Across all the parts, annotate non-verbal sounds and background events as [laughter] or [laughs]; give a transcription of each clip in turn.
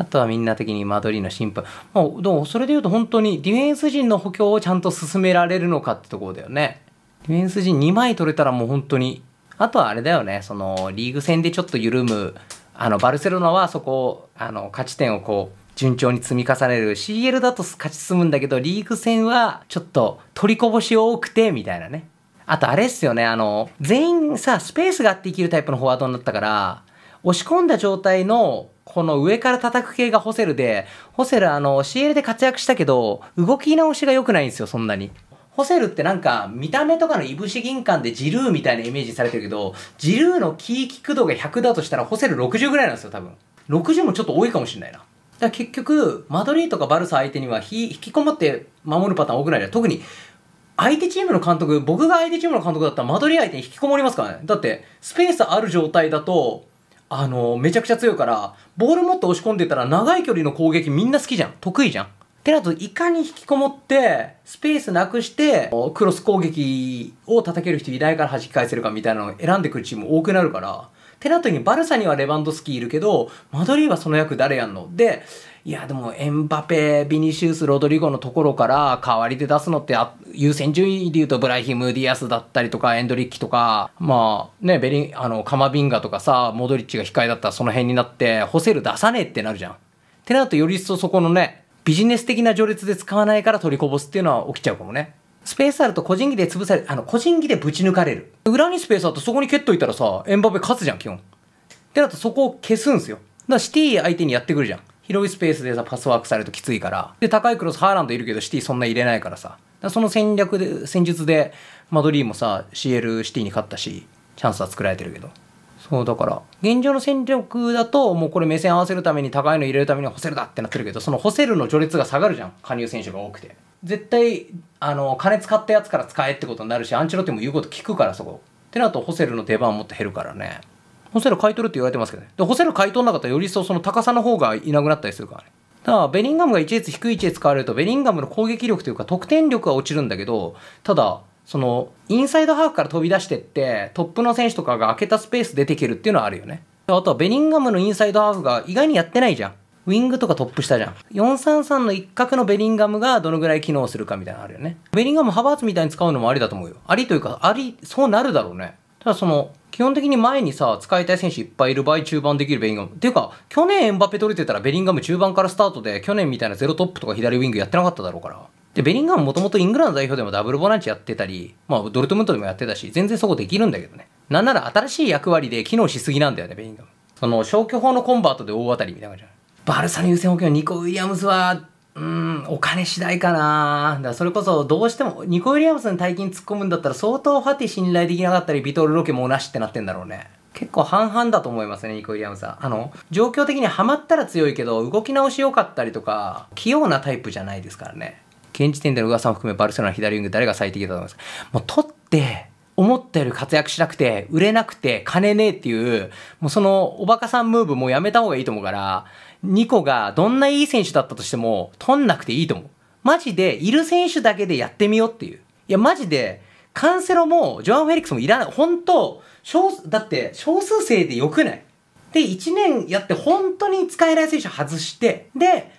あとはみんな的にマドリーの審判。もう、でもそれで言うと本当にディフェンス陣の補強をちゃんと進められるのかってところだよね。ディフェンス陣2枚取れたらもう本当に、あとはあれだよね、そのリーグ戦でちょっと緩む、あの、バルセロナはそこあの、勝ち点をこう、順調に積み重ねる CL だと勝ち進むんだけどリーグ戦はちょっと取りこぼし多くてみたいなねあとあれっすよねあの全員さスペースがあって生きるタイプのフォワードになったから押し込んだ状態のこの上から叩く系がホセルで、ホセルあの CL で活躍したけど、動き直しが良くないんですよ、そんなに。ホセルってなんか見た目とかのいぶし銀館でジルーみたいなイメージされてるけど、ジルーのキーキック度が100だとしたらホセル60ぐらいなんですよ、多分。60もちょっと多いかもしれないな。だ結局、マドリーとかバルサ相手には引きこもって守るパターン多くないじゃん。特に、相手チームの監督、僕が相手チームの監督だったらマドリー相手に引きこもりますからね。だって、スペースある状態だと、あの、めちゃくちゃ強いから、ボールもっと押し込んでたら長い距離の攻撃みんな好きじゃん。得意じゃん。てなと、いかに引きこもって、スペースなくして、クロス攻撃を叩ける人いないから弾き返せるかみたいなのを選んでくるチーム多くなるから、てなと、にバルサにはレバンドスキーいるけど、マドリーはその役誰やんので、いや、でもエンバペ、ビニシウス、ロドリゴのところから代わりで出すのって優先順位で言うとブライヒム、ディアスだったりとか、エンドリッキとか、まあね、ベリン、あの、カマビンガとかさ、モドリッチが控えだったらその辺になって、ホセル出さねえってなるじゃん。ってなるとより一層そこのね、ビジネス的な序列で使わないから取りこぼすっていうのは起きちゃうかもね。スペースあると個人技で潰されあの、個人技でぶち抜かれる。裏にスペースあるとそこに蹴っといたらさ、エンバペ勝つじゃん、基本。ってなるとそこを消すんすよ。だからシティ相手にやってくるじゃん。広いスペースでさパスワークされるときついからで高いクロスハーランドいるけどシティそんな入れないからさその戦略で戦術でマドリーもさ CL シティに勝ったしチャンスは作られてるけどそうだから現状の戦力だともうこれ目線合わせるために高いの入れるためにホセルだってなってるけどそのホセルの序列が下がるじゃん加入選手が多くて絶対あの金使ったやつから使えってことになるしアンチロッテも言うこと聞くからそこってなるとホセルの出番はもっと減るからねホセル買い取るって言われてますけどね。で、ホセル買い取んなかったらより一層その高さの方がいなくなったりするからね。だからベリンガムが1列低い位置で使われるとベリンガムの攻撃力というか得点力は落ちるんだけどただそのインサイドハーフから飛び出してってトップの選手とかが開けたスペース出てけるっていうのはあるよねあとはベリンガムのインサイドハーフが意外にやってないじゃんウィングとかトップ下じゃん433の一角のベリンガムがどのぐらい機能するかみたいなのあるよねベリンガムハバーツみたいに使うのもありだと思うよありというかありそうなるだろうねただその基本的に前にさ、使いたい選手いっぱいいる場合、中盤できるベリンガム。っていうか、去年エンバペ取れてたら、ベリンガム中盤からスタートで、去年みたいなゼロトップとか左ウィングやってなかっただろうから。で、ベリンガムもともとイングランド代表でもダブルボランチやってたり、まあ、ドルトムントでもやってたし、全然そこできるんだけどね。なんなら新しい役割で機能しすぎなんだよね、ベリンガム。その、消去法のコンバートで大当たりみたいな感じバルサの優先補強、ニコ・ウィリアムズは、うん、お金次第かなだかそれこそ、どうしても、ニコ・ウィリアムスに大金突っ込むんだったら、相当ファティ信頼できなかったり、ビトルロケもなしってなってんだろうね。結構半々だと思いますね、ニコ・ウィリアムスは。あの、状況的にはまったら強いけど、動き直し良かったりとか、器用なタイプじゃないですからね。現時点での噂ん含め、バルセロナ左ウィング誰が最適だと思いますもう取って、思ったより活躍しなくて、売れなくて、金ねえっていう、もうそのおバカさんムーブもうやめた方がいいと思うから、ニコがどんないい選手だったとしても、取んなくていいと思う。マジで、いる選手だけでやってみようっていう。いや、マジで、カンセロも、ジョアン・フェリックスもいらない。本当少だって、少数生でよくないで、1年やって本当に使えない選手外して、で、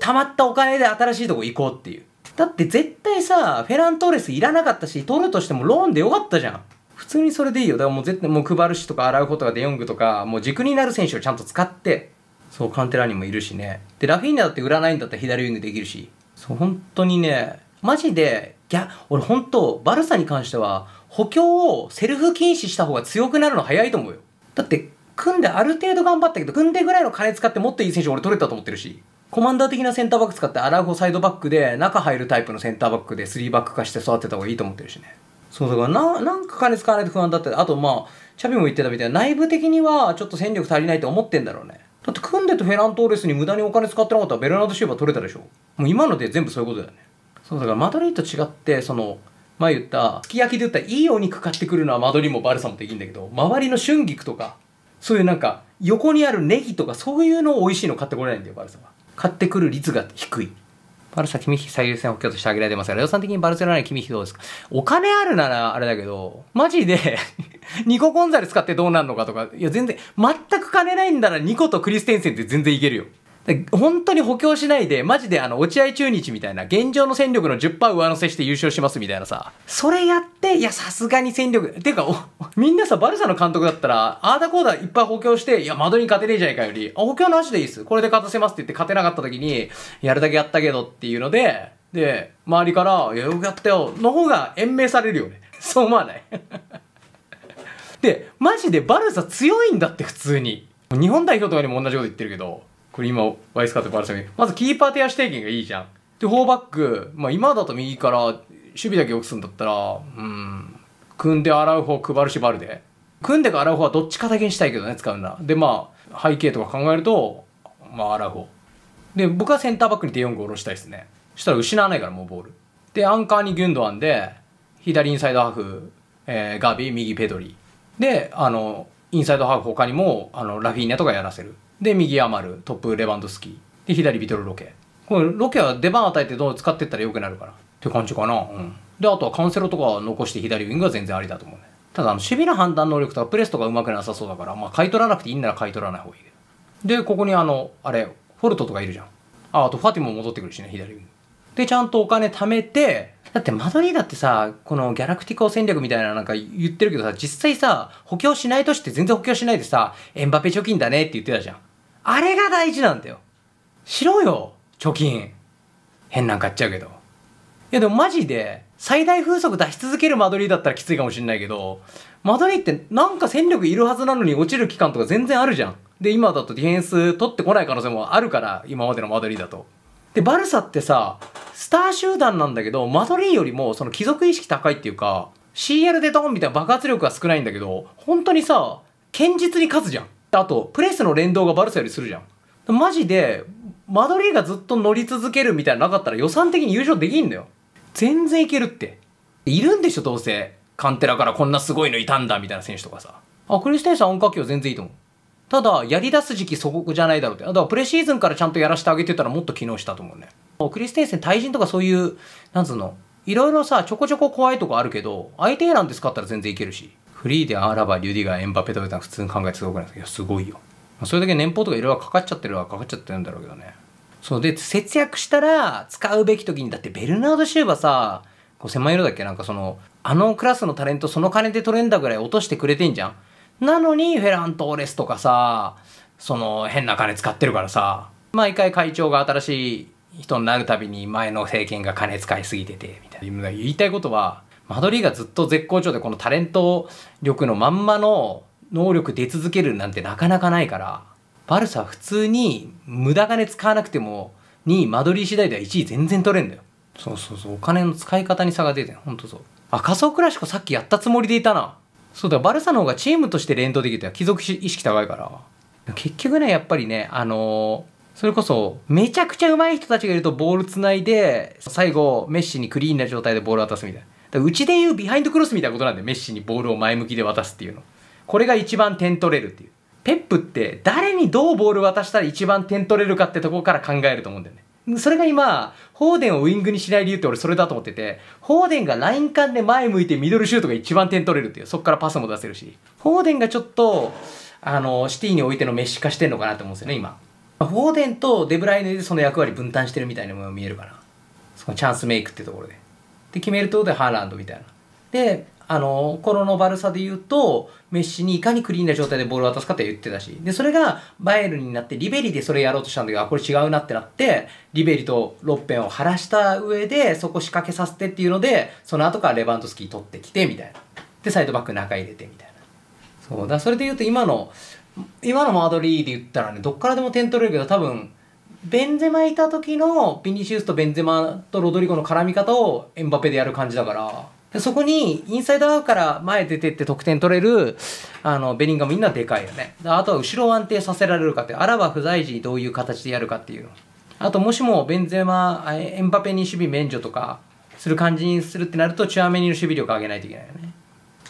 溜まったお金で新しいとこ行こうっていう。だって絶対さ、フェラントーレスいらなかったし、取るとしてもローンでよかったじゃん。普通にそれでいいよ。だからもう絶対、もう配るしとか洗うことがデヨングとか、もう軸になる選手をちゃんと使って、そう、カンテラにもいるしね。で、ラフィーニャだって売らないんだったら左ウィングできるし。そう、本当にね、マジで、いや、俺本当、バルサに関しては、補強をセルフ禁止した方が強くなるの早いと思うよ。だって、組んである程度頑張ったけど、組んでぐらいの金使ってもっといい選手俺取れたと思ってるし。コマンダー的なセンターバック使ってアラゴサイドバックで中入るタイプのセンターバックで3バック化して育てた方がいいと思ってるしねそうだからななんか金使わないと不安だってあとまあチャビも言ってたみたいな内部的にはちょっと戦力足りないと思ってんだろうねだって組んでとフェラントーレスに無駄にお金使ってなかったらベルナード・シューバー取れたでしょもう今ので全部そういうことだよねそうだからマドリーと違ってその前言ったすき焼きで言ったらいいお肉買ってくるのはマドリーもバルサもできるんだけど周りの春菊とかそういうなんか横にあるネギとかそういうの美味しいの買ってこれないんだよバルサは買ってくる率が低い。バルサ、キミヒ最優先補強として挙げられてますが、予算的にバルセロナにキミヒどうですかお金あるならあれだけど、マジで [laughs] ニココンザル使ってどうなるのかとか、いや全然、全く金ないんだらニコとクリステンセンって全然いけるよ。本当に補強しないで、マジであの、落合中日みたいな、現状の戦力の10%上乗せして優勝しますみたいなさ、それやって、いや、さすがに戦力、ていうか、みんなさ、バルサの監督だったら、ああだこうだいっぱい補強して、いや、リに勝てねえじゃないかより、補強なしでいいっす。これで勝たせますって言って勝てなかった時に、やるだけやったけどっていうので、で、周りから、いや、よくやったよ、の方が延命されるよね。そう思わない [laughs] で、マジでバルサ強いんだって普通に。日本代表とかにも同じこと言ってるけど、これ今、ワイスカットしたまずキーパー手足提言がいいじゃん。で、フォーバック、まあ今だと右から守備だけ良くするんだったら、うん、組んで洗う方、配るし、バルで。組んでか洗う方はどっちかだけにしたいけどね、使うんだ。で、まあ、背景とか考えると、まあ洗う方。で、僕はセンターバックにデヨングを下ろしたいですね。そしたら失わないからもうボール。で、アンカーにギュンドアンで、左インサイドハーフ、えー、ガビ、右ペドリ。で、あの、インサイドハーフ他にも、あの、ラフィーニャとかやらせる。で右アマルトップレバンドスキーで左ビトルロケこのロケは出番与えてどう使ってったらよくなるからって感じかなうんであとはカウンセロとか残して左ウィングは全然ありだと思うねただあの守備の判断能力とかプレスとかうまくなさそうだからまあ買い取らなくていいんなら買い取らない方がいいでここにあのあれフォルトとかいるじゃんああとファティも戻ってくるしね左ウィングでちゃんとお金貯めてだってマドリーだってさこのギャラクティコ戦略みたいななんか言ってるけどさ実際さ補強しないとして全然補強しないでさエンバペ貯金だねって言ってたじゃんあれが大事なんだよ。しろよ、貯金。変なん買っちゃうけど。いやでもマジで、最大風速出し続けるマドリーだったらきついかもしんないけど、マドリーってなんか戦力いるはずなのに落ちる期間とか全然あるじゃん。で、今だとディフェンス取ってこない可能性もあるから、今までのマドリーだと。で、バルサってさ、スター集団なんだけど、マドリーよりもその貴族意識高いっていうか、CL でドンみたいな爆発力が少ないんだけど、本当にさ、堅実に勝つじゃん。あと、プレスの連動がバルサよりするじゃん。マジで、マドリーがずっと乗り続けるみたいななかったら予算的に優勝できんのよ。全然いけるって。いるんでしょ、どうせ。カンテラからこんなすごいのいたんだ、みたいな選手とかさ。あ、クリステンさん音楽は全然いいと思う。ただ、やり出す時期そこじゃないだろうって。だからプレシーズンからちゃんとやらせてあげてたらもっと機能したと思うね。クリステンセン対人とかそういう、なんつうの、いろいろさ、ちょこちょこ怖いとこあるけど、相手なんですかったら全然いけるし。フリーであラバ、リュディガーエンバペとか普通に考えてすごくないですかいやすごいよそれだけ年俸とかいろいろかかっちゃってるはかかっちゃってるんだろうけどねそうで節約したら使うべき時にだってベルナード・シューバーさ5000万だっけなんかそのあのクラスのタレントその金で取れんだぐらい落としてくれてんじゃんなのにフェラントーレスとかさその変な金使ってるからさ毎回会長が新しい人になるたびに前の政権が金使いすぎててみたいな言いたいことはマドリーがずっと絶好調でこのタレント力のまんまの能力出続けるなんてなかなかないからバルサは普通に無駄金使わなくても位、マドリー次第では1位全然取れんだよそうそうそうお金の使い方に差が出てほんとそうあ仮想クラシコさっきやったつもりでいたなそうだバルサの方がチームとして連動できて、は貴族意識高いから結局ねやっぱりねあのーそれこそ、めちゃくちゃ上手い人たちがいるとボールつないで、最後、メッシにクリーンな状態でボール渡すみたいな。うちでいうビハインドクロスみたいなことなんでメッシにボールを前向きで渡すっていうのこれが一番点取れるっていうペップって誰にどうボール渡したら一番点取れるかってとこから考えると思うんだよねそれが今ホーデンをウイングにしない理由って俺それだと思っててホーデンがライン間で前向いてミドルシュートが一番点取れるっていうそこからパスも出せるしホーデンがちょっとあのシティにおいてのメッシ化してんのかなと思うんですよね今ホーデンとデブライネでその役割分担してるみたいなものが見えるかなそのチャンスメイクってところでで決めるとでハーランドみたいな。であのコロのバルサで言うとメッシにいかにクリーンな状態でボールを渡すかって言ってたしでそれがバイエルになってリベリでそれやろうとしたんだけどこれ違うなってなってリベリとロッペンを晴らした上でそこ仕掛けさせてっていうのでその後からレバントスキー取ってきてみたいなでサイドバック中入れてみたいなそうだそれで言うと今の今のマドリーで言ったらねどっからでも点取れるけど多分ベンゼマいた時のビニシウスとベンゼマとロドリゴの絡み方をエンバペでやる感じだから。そこにインサイドアウトから前出てって得点取れるあのベリンガムみんなでかいよねあとは後ろを安定させられるかってあらば不在時にどういう形でやるかっていうあともしもベンゼマエンバペに守備免除とかする感じにするってなるとチュアメニの守備力上げないといけないよね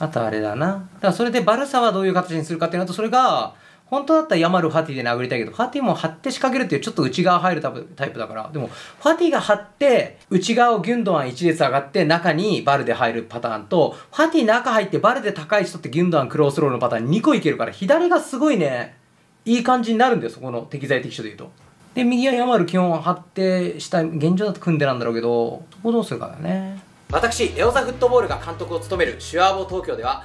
あとあれだなだからそれでバルサはどういう形にするかってなるとそれが本当だったらヤマルファティで殴りたいけど、ファティも張って仕掛けるっていうちょっと内側入るタイプだから、でも、ファティが張って、内側をギュンドアン一列上がって中にバルで入るパターンと、ファティ中入ってバルで高い人ってギュンドアンクロースロールのパターン2個いけるから、左がすごいね、いい感じになるんだよ、そこの適材適所で言うと。で、右はヤマル基本張ってした現状だと組んでなんだろうけど、そこどうするかだよね。私、レオザフットボールが監督を務めるシュアーボ東京では、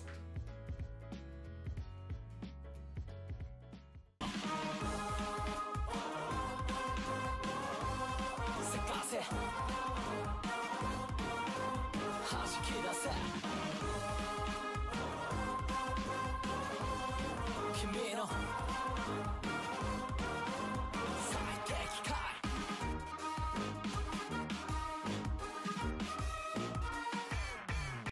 commit